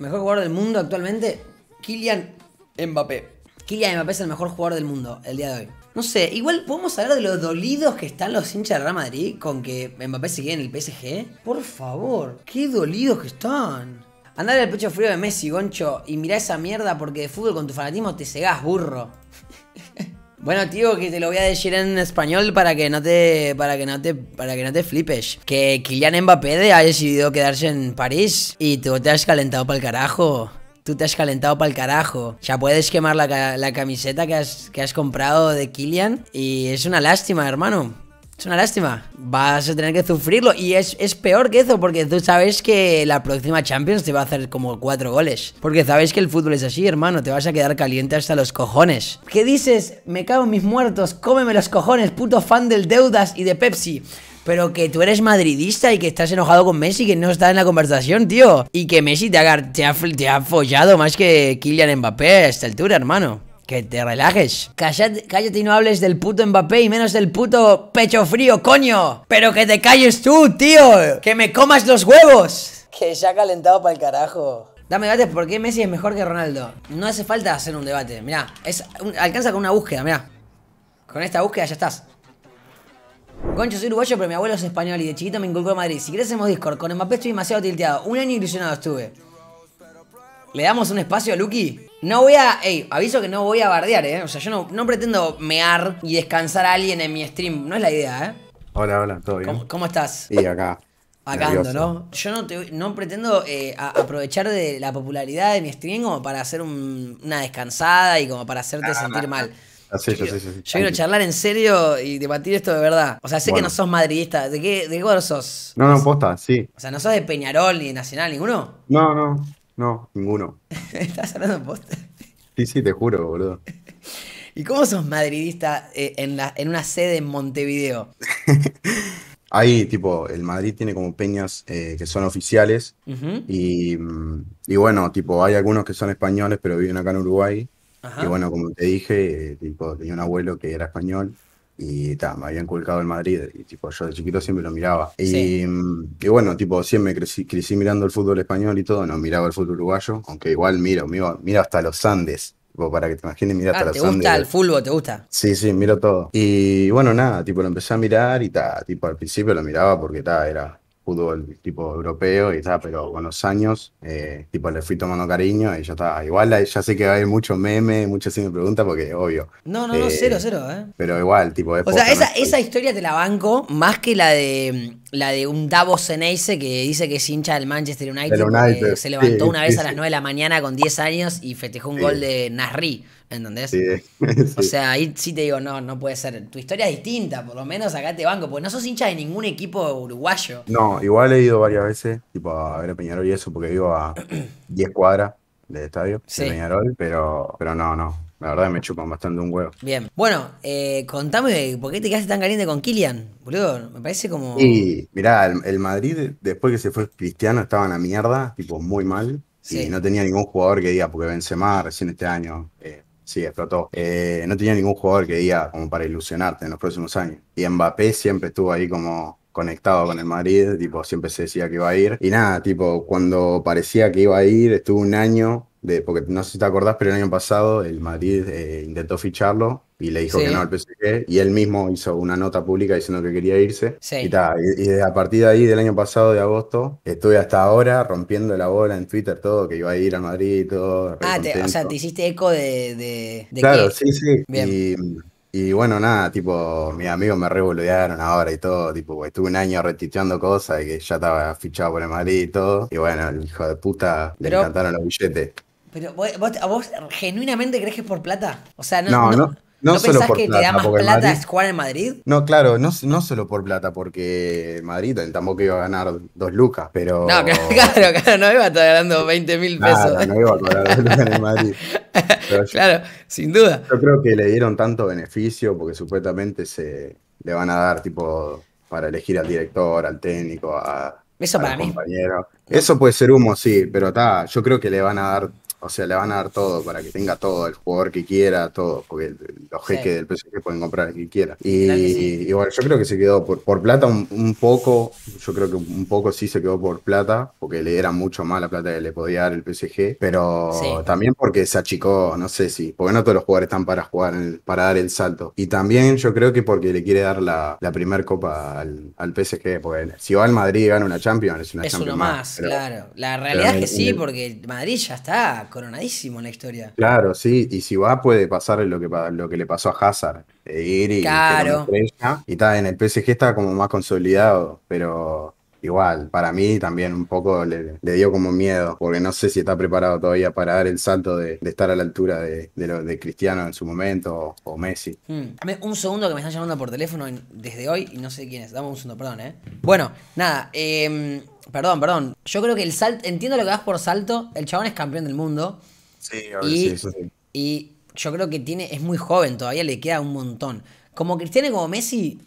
mejor jugador del mundo actualmente, Kylian Mbappé. Kylian Mbappé es el mejor jugador del mundo el día de hoy. No sé, igual podemos hablar de los dolidos que están los hinchas de Real Madrid con que Mbappé sigue en el PSG. Por favor, qué dolidos que están. Andar el pecho frío de Messi, Goncho, y mirá esa mierda porque de fútbol con tu fanatismo te cegás, burro. Bueno, tío, que te lo voy a decir en español para que no te para que no te para que no te flipes. Que Kylian Mbappé ha decidido quedarse en París y tú te has calentado para el carajo. Tú te has calentado para el carajo. Ya puedes quemar la, camiseta que has, que has comprado de Kylian. Y es una lástima, hermano. Es una lástima. Vas a tener que sufrirlo. Y es, peor que eso, porque tú sabes que la próxima Champions te va a hacer como cuatro goles. Porque sabes que el fútbol es así, hermano. Te vas a quedar caliente hasta los cojones. ¿Qué dices? Me cago en mis muertos. Cómeme los cojones, puto fan del Deudas y de Pepsi. Pero que tú eres madridista y que estás enojado con Messi, que no está en la conversación, tío. Y que Messi te ha, te te ha follado más que Kylian Mbappé a esta altura, hermano. Que te relajes. Cállate, y no hables del puto Mbappé y menos del puto pecho frío, coño. Pero que te calles tú, tío. Que me comas los huevos. Que ya ha calentado para el carajo. Dame debate por qué Messi es mejor que Ronaldo. No hace falta hacer un debate. Mirá, es alcanza con una búsqueda, mirá. Con esta búsqueda ya estás. Concho, soy uruguayo, pero mi abuelo es español y de chiquito me inculcó a Madrid. Si querés Discord. Con Mbappé estoy demasiado tilteado. Un año ilusionado estuve. ¿Le damos un espacio a Lucky? No voy a. Ey, aviso que no voy a bardear, ¿eh? O sea, yo no, pretendo mear y descansar a alguien en mi stream. No es la idea, ¿eh? Hola, hola, ¿todo bien? ¿Cómo, estás? Y acá. Acá ¿no? Yo no, no pretendo eh, aprovechar de la popularidad de mi stream como para hacer una descansada y como para hacerte ah, sentir ah, mal. Así, ah, yo, así, yo quiero charlar en serio y debatir esto de verdad. O sea, sé que no sos madridista. ¿De qué, de qué sos? No, no, posta, sí. O sea, no sos de Peñarol ni de Nacional, ninguno. No, no. No, ninguno. Estás hablando poste? Sí, sí, te juro, boludo. ¿Y cómo sos madridista eh, en, una sede en Montevideo? Ahí, tipo, el Madrid tiene como peñas eh, que son oficiales mm, y, bueno, tipo, hay algunos que son españoles pero viven acá en Uruguay. Y bueno, como te dije, eh, tipo, tenía un abuelo que era español y ta, me había inculcado el Madrid y tipo yo de chiquito siempre lo miraba. Y, bueno, tipo siempre crecí, mirando el fútbol español y todo, no miraba el fútbol uruguayo, aunque igual miro, miro, hasta los Andes. para que te imagines, mira ah, los Andes ¿Te gusta el fútbol? ¿Te gusta? Sí, sí, miro todo. Y bueno, nada, tipo lo empecé a mirar y ta, tipo al principio lo miraba porque ta, era fútbol tipo europeo y está, pero con los años, eh, tipo le fui tomando cariño y ya está. Igual ya sé que va a haber mucho meme, muchas sin porque obvio. No, no, no, eh, cero, cero, ¿eh? Pero igual, tipo. Es o sea, esa, esa historia te la banco más que la de mm, la de un Davos Ceneise que dice que es hincha del Manchester United. que se levantó una vez a las 9 de la mañana con 10 años y festejó un gol de Nasri. ¿Entendés? O sea, ahí sí te digo, no, no puede ser. Tu historia es distinta, por lo menos acá te banco, porque no sos hincha de ningún equipo uruguayo. No, igual he ido varias veces, tipo a ver a Peñarol y eso, porque vivo a 10 cuadras del estadio de Peñarol, pero, pero no, no. La verdad me chupan bastante un huevo. Bien. Bueno, eh, contame por qué te quedaste tan caliente con Kylian, boludo. Me parece como. Y mirá, el, Madrid, después que se fue Cristiano, estaba en la mierda, tipo muy mal. Y no tenía ningún jugador que diga, porque Benzema recién este año. Eh, sí, explotó. Eh, no tenía ningún jugador que diga como para ilusionarte en los próximos años. Y Mbappé siempre estuvo ahí como conectado con el Madrid, tipo, siempre se decía que iba a ir. Y nada, tipo, cuando parecía que iba a ir, estuvo un año porque no sé si te acordás, pero el año pasado el Madrid eh, intentó ficharlo y le dijo que no al PSG y él mismo hizo una nota pública diciendo que quería irse. Y, a partir de ahí, del año pasado, de agosto, estuve hasta ahora rompiendo la bola en Twitter, todo, que iba a ir al Madrid y todo. Ah, o sea, te hiciste eco de... claro, sí, sí. Y, bueno, nada, tipo, mis amigos me revolvearon ahora y todo, tipo, estuve un año retiteando cosas y que ya estaba fichado por el Madrid y todo. Y bueno, el hijo de puta le encantaron los billetes. Pero vos, vos genuinamente crees que es por plata? O sea, no, no, no, no, no pensás que te da más plata jugar en Madrid? No, claro, no, solo por plata, porque Madrid tampoco iba a ganar dos lucas, pero. No, claro, claro, no iba a estar ganando 20 mil pesos. no iba a ganar dos lucas en Madrid. claro, sin duda. Yo creo que le dieron tanto beneficio porque supuestamente se le van a dar tipo para elegir al director, al técnico, a, eso compañero. Eso puede ser humo, sí, pero está, yo creo que le van a dar o sea, le van a dar todo para que tenga todo, el jugador que quiera, todo, porque los jeques del PSG pueden comprar el que quiera. Y, bueno, yo creo que se quedó por, plata un, poco, yo creo que un poco sí se quedó por plata, porque le era mucho más la plata que le podía dar el PSG, pero también porque se achicó, no sé si, porque no todos los jugadores están para jugar, para dar el salto. Y también yo creo que porque le quiere dar la, la primer copa al, PSG, porque si va al Madrid y gana una Champions, es una es Champions uno más. claro, la realidad es que sí, porque Madrid ya está coronadísimo en la historia. Claro, sí, y si va puede pasar lo que, lo que le pasó a Hazard, e ir y, claro. y está en el PSG está como más consolidado, pero igual, para mí también un poco le, dio como miedo, porque no sé si está preparado todavía para dar el salto de, estar a la altura de, Cristiano en su momento o, Messi. Hmm. Un segundo que me están llamando por teléfono desde hoy y no sé quién es. Dame un segundo, perdón, ¿eh? Bueno, nada, em, perdón, perdón. Yo creo que el salto, entiendo lo que das por salto, el chabón es campeón del mundo. Sí, a ver, y, Y yo creo que tiene, es muy joven, todavía le queda un montón. Como Cristiano y como Messi,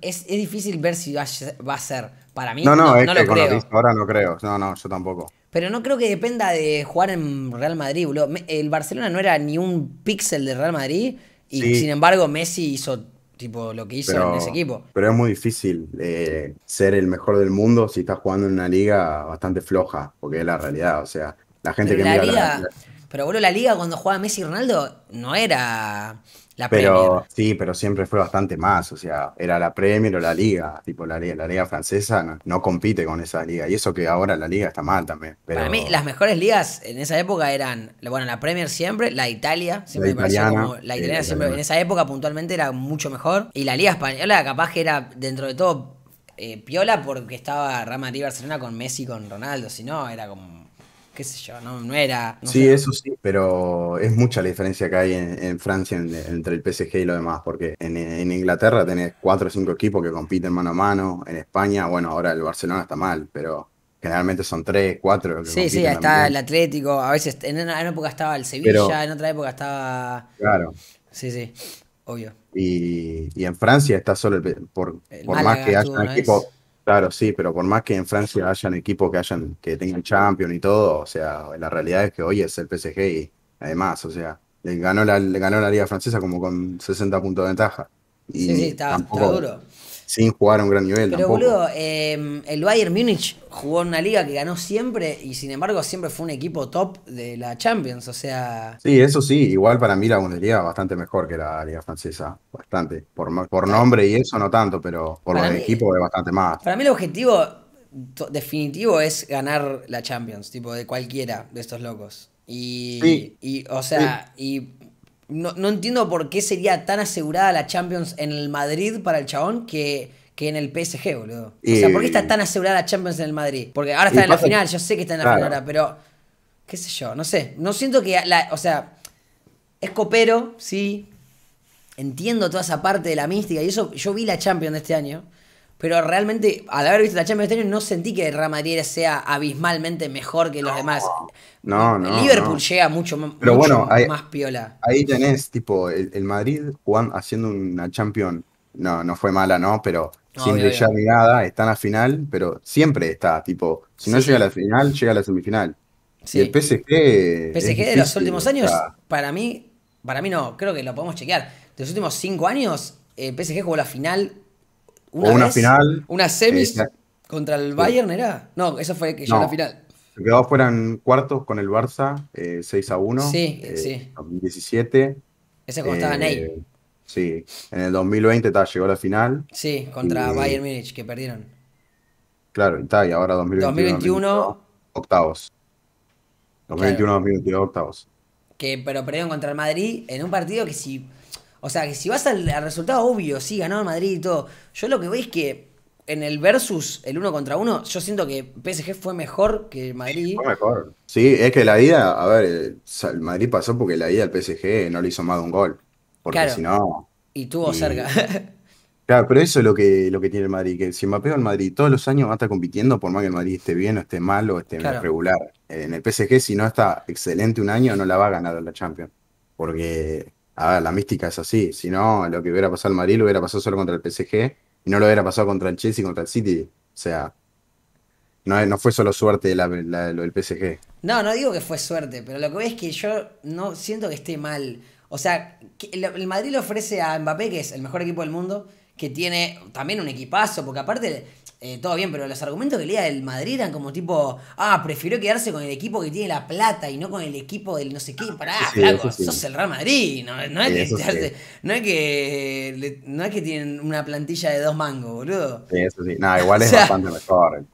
es, difícil ver si va a, ser. Para mí, no, no, que lo ahora no creo. No, no, yo tampoco. Pero no creo que dependa de jugar en Real Madrid, boludo. El Barcelona no era ni un píxel de Real Madrid. Y sin embargo, Messi hizo tipo lo que hizo en ese equipo. Pero es muy difícil eh, ser el mejor del mundo si estás jugando en una liga bastante floja, porque es la realidad. O sea, la gente que la liga, Pero boludo, la liga cuando jugaba Messi y Ronaldo no era pero sí, pero siempre fue bastante más, o sea, era la Premier o la Liga, tipo la, Liga francesa no, compite con esa liga y eso que ahora la Liga está mal también. Para mí las mejores ligas en esa época eran, bueno, la Premier siempre, la Italia, siempre me como la italiana siempre en esa época puntualmente era mucho mejor y la Liga española capaz que era dentro de todo eh, piola porque estaba Real Madrid Barcelona con Messi con Ronaldo, si no era como qué sé yo, no, era. sí, eso sí, pero es mucha la diferencia que hay en, Francia entre el PSG y lo demás, porque en, Inglaterra tenés cuatro o cinco equipos que compiten mano a mano, en España, bueno, ahora el Barcelona está mal, pero generalmente son tres, cuatro. Sí, sí, está el Atlético, a veces en una, época estaba el Sevilla, en otra época estaba... Claro. Sí, sí, obvio. Y, en Francia está solo el... Por, por más que haya un equipo... Claro, sí, pero por más que en Francia hayan equipos que hayan, que tengan champion y todo, o sea, la realidad es que hoy es el PSG y además, o sea, le ganó la, le ganó la Liga Francesa como con 60 puntos de ventaja. sí, sí, está, está duro sin jugar a un gran nivel. Pero boludo, em, el Bayern Múnich jugó en una liga que ganó siempre y sin embargo siempre fue un equipo top de la Champions, o sea... Sí, eso sí, igual para mí la Bundesliga bastante mejor que la liga francesa, bastante. Por, por nombre y eso no tanto, pero por el equipo es bastante más. Para mí el objetivo definitivo es ganar la Champions, tipo de cualquiera de estos locos. Y, sí. o sea, y no, entiendo por qué sería tan asegurada la Champions en el Madrid para el chabón que, que en el PSG, boludo. o sea, ¿por qué está eh, tan asegurada la Champions en el Madrid? Porque ahora está en la final, yo sé que está en la final ahora, pero. qué sé yo, no sé. No siento que la. O sea. Es copero, sí. Entiendo toda esa parte de la mística. Y eso, yo vi la Champions de este año. Pero realmente, al haber visto la Champions este año, no sentí que el Real Madrid sea abismalmente mejor que los demás. No, no. Liverpool llega mucho, Pero bueno, ahí, más piola. Ahí tenés, tipo, el, Madrid haciendo una Champions. No, no fue mala, ¿no? Pero sin brillar ni nada, está en la final, pero siempre está, tipo, si no llega a la final, llega a la semifinal. Y el PSG. El PSG de los últimos años, para mí, para mí no, creo que lo podemos chequear. De los últimos cinco años, el eh, PSG jugó la final una final. Una semis eh, contra el Bayern, ¿era? No, esa fue que la final. Se quedó cuartos con el Barça, 6 eh, a 1. Sí, eh, sí. 2017. Ese cuando estaba Ney. Sí, en el 2020 llegó a la final. Sí, contra Bayern Múnich, que perdieron. Claro, y, y ahora 2021. 2021 octavos. 2021-2022 octavos. Que, pero perdieron contra el Madrid en un partido que si o sea, que si vas al, resultado obvio, sí, ganó el Madrid y todo. Yo lo que veo es que en el versus, el uno contra uno, yo siento que PSG fue mejor que Madrid. Fue mejor. Sí, es que la ida, a ver, el eh, Madrid pasó porque la ida al PSG no le hizo más de un gol. Porque si no. Y tuvo cerca. Claro, pero eso es lo que, lo que tiene el Madrid, que si mapeo el Madrid todos los años va a estar compitiendo, por más que el Madrid esté bien o esté mal o esté regular. En el PSG, si no está excelente un año, no la va a ganar la Champions. Porque a ver, la mística es así. Si no, lo que hubiera pasado al Madrid lo hubiera pasado solo contra el PSG y no lo hubiera pasado contra el Chelsea, y contra el City. O sea, no, no fue solo suerte lo del PSG. No, no digo que fue suerte, pero lo que veo es que yo no siento que esté mal. O sea, el Madrid lo ofrece a Mbappé, que es el mejor equipo del mundo, que tiene también un equipazo, porque aparte, eh, todo bien, pero los argumentos que leía del Madrid eran como tipo, ah, prefiero quedarse con el equipo que tiene la plata y no con el equipo del no sé qué, pará, flaco, sos el Real Madrid, no, no, es, que, no es que, no es que tienen una plantilla de dos mangos, boludo. Sí, eso sí, no, igual es bastante mejor,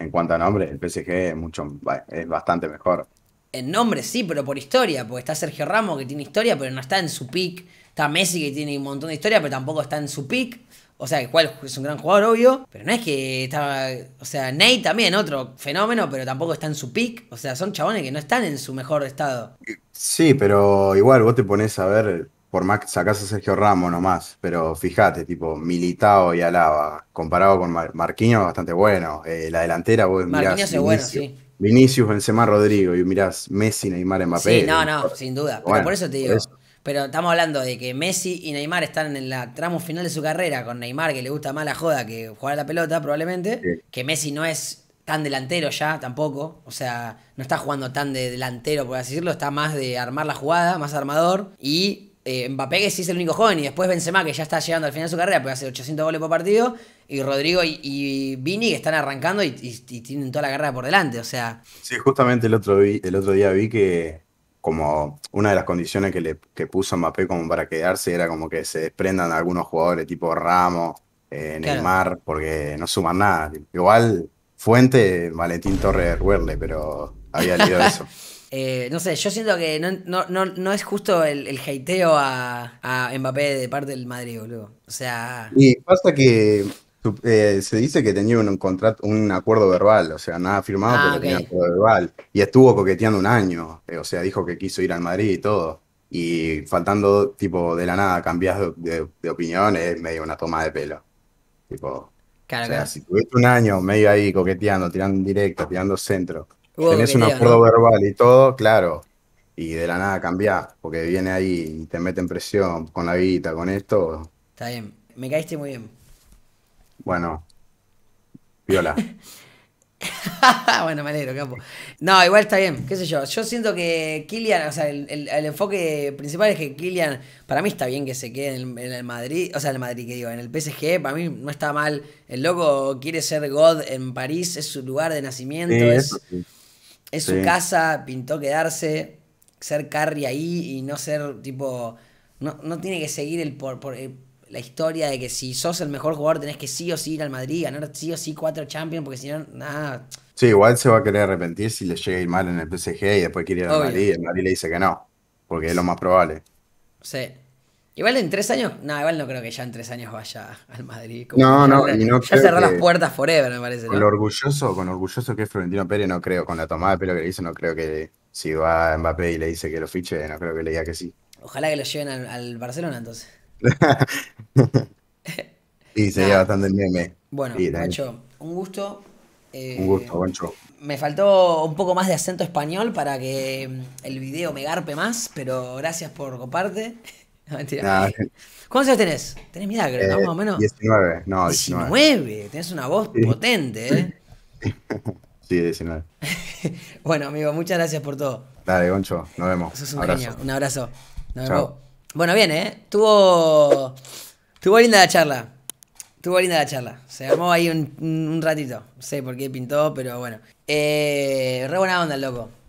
en cuanto a nombre, el PSG es, mucho, es bastante mejor. En nombre sí, pero por historia, porque está Sergio Ramos que tiene historia, pero no está en su pick. Está Messi que tiene un montón de historia, pero tampoco está en su pick. O sea, cual es un gran jugador, obvio. Pero no es que está. O sea, Ney también, otro fenómeno, pero tampoco está en su pick. O sea, son chabones que no están en su mejor estado. Sí, pero igual vos te pones a ver. Por más que sacás a Sergio Ramos nomás, pero fíjate, tipo, Militao y Alaba, comparado con Marquinhos, bastante bueno. Eh, la delantera, vos Marquinhos es bueno, sí. Vinicius, Benzema, Rodrigo y mirás Messi, Neymar, papel. Sí, no, no, sin duda. Pero por eso te digo. Pero estamos hablando de que Messi y Neymar están en la tramo final de su carrera, con Neymar que le gusta más la joda que jugar a la pelota probablemente, que Messi no es tan delantero ya tampoco, o sea, no está jugando tan de delantero por así decirlo, está más de armar la jugada, más armador y eh, Mbappé, que sí es el único joven, y después Benzema, que ya está llegando al final de su carrera, puede hacer 800 goles por partido, y Rodrigo y, Vini, que están arrancando y, tienen toda la carrera por delante, o sea... Sí, justamente el otro, el otro día vi que como una de las condiciones que, le, que puso Mbappé como para quedarse era como que se desprendan algunos jugadores tipo Ramos, en eh, Neymar, mar, porque no suman nada. Igual Fuente, Valentín Torres Werle pero había leído eso. Eh, no sé, yo siento que no, es justo el, el a, Mbappé de parte del Madrid, boludo. O sea. Y pasa que eh, se dice que tenía un, contrato, un acuerdo verbal, o sea, nada firmado, ah, pero tenía un acuerdo verbal. Y estuvo coqueteando un año, eh, o sea, dijo que quiso ir al Madrid y todo. Y faltando, tipo, de la nada, cambias de, opinión, es medio una toma de pelo. Tipo, o sea, si tuviste un año medio ahí coqueteando, tirando directo, tirando centro, Tienes un acuerdo verbal y todo, claro, y de la nada cambia. porque viene ahí y te mete en presión con la guita, con esto. Está bien, me caíste muy bien. Bueno, viola. bueno, me alegro, capo. No, igual está bien, qué sé yo. Yo siento que Kylian, o sea, el, enfoque principal es que Kylian, para mí está bien que se quede en el, Madrid, o sea, en el Madrid, que digo, en el PSG, para mí no está mal. El loco quiere ser God en París, es su lugar de nacimiento. es, es su casa, pintó quedarse, ser carry ahí y no ser tipo. No, no tiene que seguir el por, por eh, la historia de que si sos el mejor jugador tenés que sí o sí ir al Madrid, ganar sí o sí cuatro Champions, porque si no, nada. Sí, igual se va a querer arrepentir si le llega a ir mal en el PSG y después quiere ir al Madrid y el Madrid le dice que no, porque es lo más probable. Sí. Igual en tres años, no, igual no creo que ya en tres años vaya al Madrid. no, no, ya, y no ya cerrar las puertas forever, me parece. Con lo orgulloso, con orgulloso que es Florentino Pérez, no creo, con la tomada de pelo que le hizo, no creo que si va a Mbappé y le dice que lo fiche, no creo que le diga que sí. Ojalá que lo lleven al, Barcelona entonces. Sí, sería bastante meme. Bueno, un gusto. Eh, un gusto, Pancho. Me faltó un poco más de acento español para que el video me garpe más, pero gracias por comparte. mentira. Eh, ¿Cuántos años tenés? Tenés milagro, 19, no, 19. Eh, 19, tenés una voz potente, ¿eh? Sí, 19. bueno, amigo, muchas gracias por todo. Dale, Goncho, nos vemos. un abrazo. un abrazo. Nos vemos. Bueno, bien, ¿eh? Tuvo, tuvo linda la charla. Tuvo linda la charla. Se armó ahí un, ratito. No sé por qué pintó, pero bueno. Eh, re buena onda el loco.